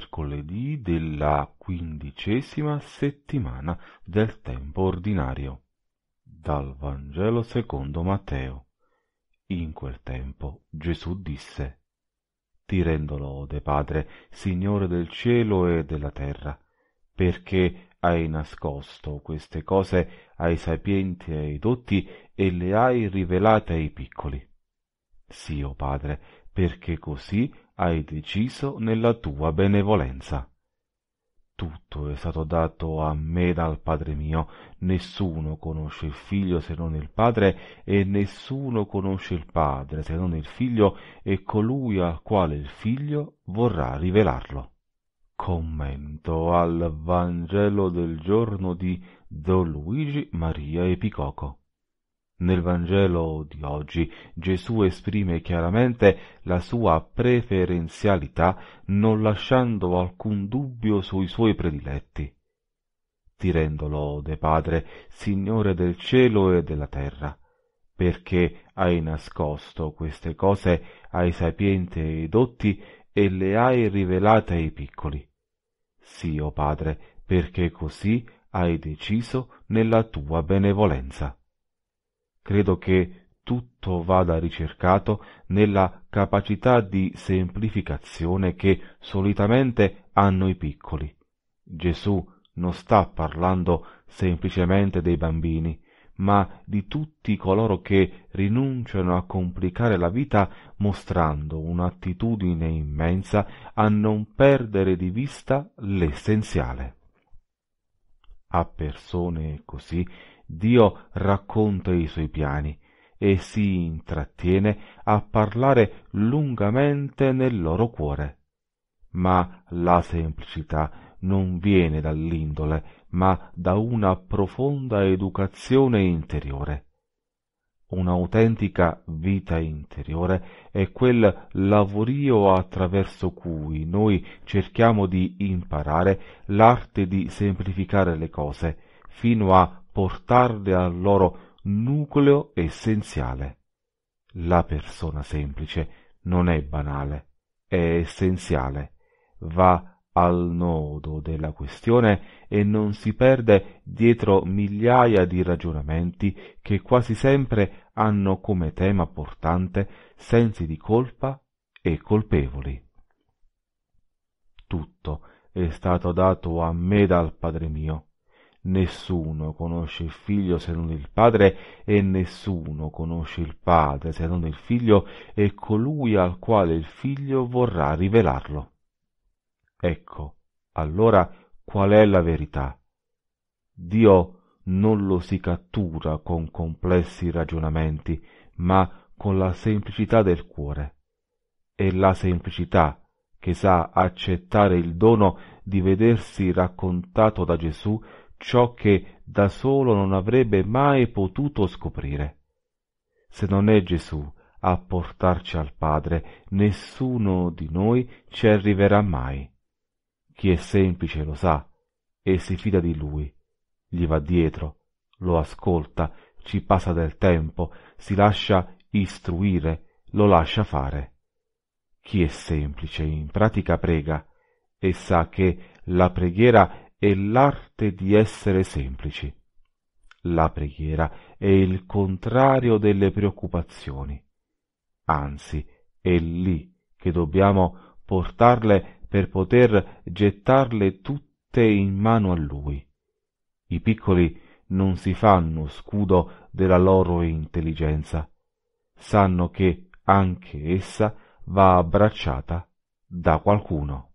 mercoledì della quindicesima settimana del tempo ordinario. Dal Vangelo secondo Matteo. In quel tempo Gesù disse, Ti rendo lode, Padre, Signore del cielo e della terra, perché hai nascosto queste cose ai sapienti e ai dotti e le hai rivelate ai piccoli. Sì, o oh Padre, perché così hai deciso nella tua benevolenza. Tutto è stato dato a me dal Padre mio, nessuno conosce il Figlio se non il Padre, e nessuno conosce il Padre se non il Figlio, e colui al quale il Figlio vorrà rivelarlo. Commento al Vangelo del giorno di Don Luigi Maria Epicoco. Nel Vangelo di oggi Gesù esprime chiaramente la sua preferenzialità non lasciando alcun dubbio sui suoi prediletti. Ti rendo lode, Padre, Signore del cielo e della terra, perché hai nascosto queste cose ai sapienti e ai dotti e le hai rivelate ai piccoli. Sì, o oh Padre, perché così hai deciso nella tua benevolenza. Credo che tutto vada ricercato nella capacità di semplificazione che solitamente hanno i piccoli. Gesù non sta parlando semplicemente dei bambini, ma di tutti coloro che rinunciano a complicare la vita mostrando un'attitudine immensa a non perdere di vista l'essenziale. A persone così Dio racconta i suoi piani e si intrattiene a parlare lungamente nel loro cuore. Ma la semplicità non viene dall'indole, ma da una profonda educazione interiore. Un'autentica vita interiore è quel lavorio attraverso cui noi cerchiamo di imparare l'arte di semplificare le cose fino a portarle al loro nucleo essenziale. La persona semplice non è banale, è essenziale, va al nodo della questione e non si perde dietro migliaia di ragionamenti che quasi sempre hanno come tema portante sensi di colpa e colpevoli. Tutto è stato dato a me dal Padre mio. Nessuno conosce il figlio se non il padre e nessuno conosce il padre se non il figlio e colui al quale il figlio vorrà rivelarlo. Ecco, allora qual è la verità? Dio non lo si cattura con complessi ragionamenti, ma con la semplicità del cuore. È la semplicità che sa accettare il dono di vedersi raccontato da Gesù ciò che da solo non avrebbe mai potuto scoprire. Se non è Gesù a portarci al Padre, nessuno di noi ci arriverà mai. Chi è semplice lo sa e si fida di Lui, gli va dietro, lo ascolta, ci passa del tempo, si lascia istruire, lo lascia fare. Chi è semplice in pratica prega e sa che la preghiera è l'arte di essere semplici. La preghiera è il contrario delle preoccupazioni. Anzi, è lì che dobbiamo portarle per poter gettarle tutte in mano a Lui. I piccoli non si fanno scudo della loro intelligenza, sanno che anche essa va abbracciata da qualcuno.